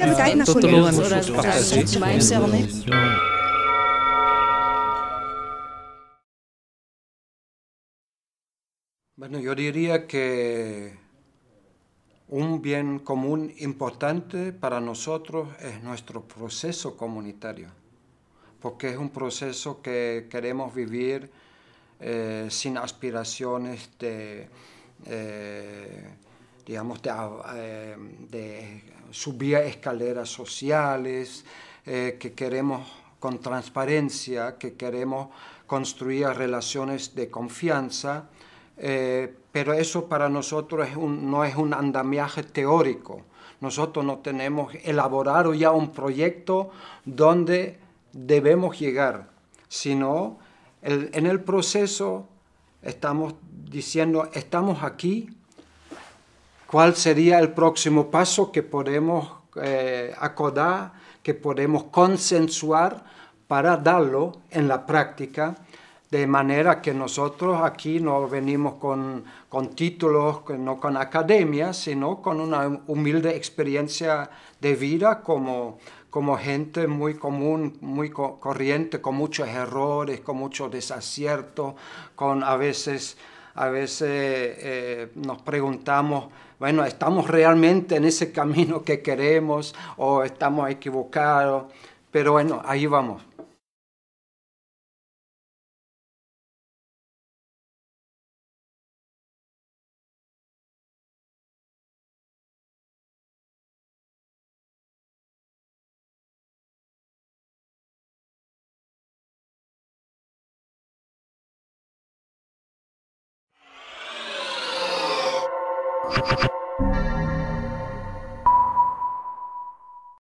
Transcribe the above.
Bueno, yo diría que un bien común importante para nosotros es nuestro proceso comunitario, porque es un proceso que queremos vivir eh, sin aspiraciones de, eh, digamos, de eh, subía escaleras sociales, eh, que queremos con transparencia, que queremos construir relaciones de confianza, eh, pero eso para nosotros no es un andamiaje teórico. Nosotros no tenemos elaborado ya un proyecto donde debemos llegar, sino en el proceso estamos diciendo, estamos aquí, cuál sería el próximo paso que podemos eh, acordar, que podemos consensuar para darlo en la práctica, de manera que nosotros aquí no venimos con, títulos, no con academia, sino con una humilde experiencia de vida como como gente muy común, muy corriente, con muchos errores, con muchos desaciertos, con a veces a veces eh, eh, nos preguntamos, bueno, ¿estamos realmente en ese camino que queremos o estamos equivocados? Pero bueno, ahí vamos.